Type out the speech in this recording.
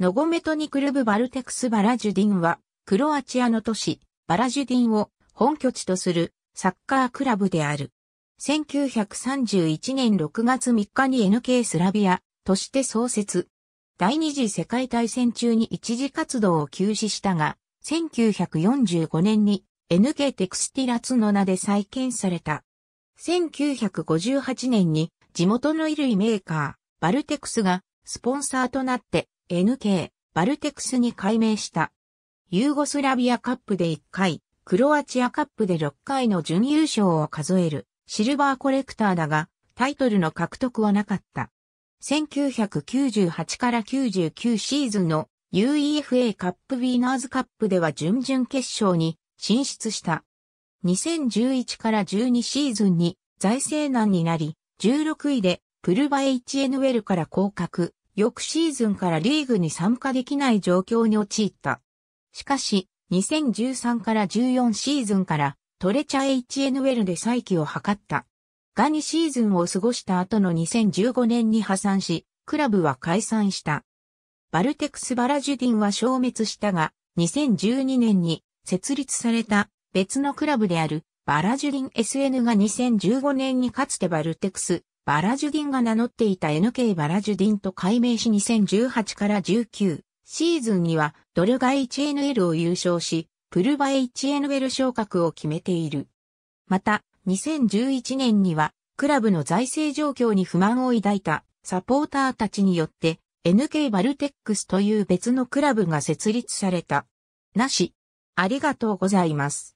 ノゴメトニクルブ・バルテクス・バラジュディンは、クロアチアの都市、バラジュディンを本拠地とするサッカークラブである。1931年6月3日に NK スラビアとして創設。第二次世界大戦中に一時活動を休止したが、1945年に NK テクスティラツの名で再建された。1958年に地元の衣類メーカー、バルテクスがスポンサーとなって NK、バルテクスに改名した。ユーゴスラビアカップで1回、クロアチアカップで6回の準優勝を数えるシルバーコレクターだが、タイトルの獲得はなかった。1998から99シーズンの UEFA カップウィーナーズカップでは準々決勝に進出した。2011から12シーズンに財政難になり、16位でプルバエイチエヌウェルから降格。翌シーズンからリーグに参加できない状況に陥った。しかし、2013から14シーズンからトレチャ HNL で再起を図った。が2シーズンを過ごした後の2015年に破産し、クラブは解散した。バルテクス・バラジュディンは消滅したが、2012年に設立された別のクラブであるバラジュディン SN が2015年にかつてバルテクスバラジュディンが名乗っていた NK バラジュディンと改名し2018から19シーズンにはドルガ HNL を優勝し、プルバ HNL 昇格を決めている。また、2011年にはクラブの財政状況に不満を抱いたサポーターたちによって NK バルテックスという別のクラブが設立された。なし。ありがとうございます。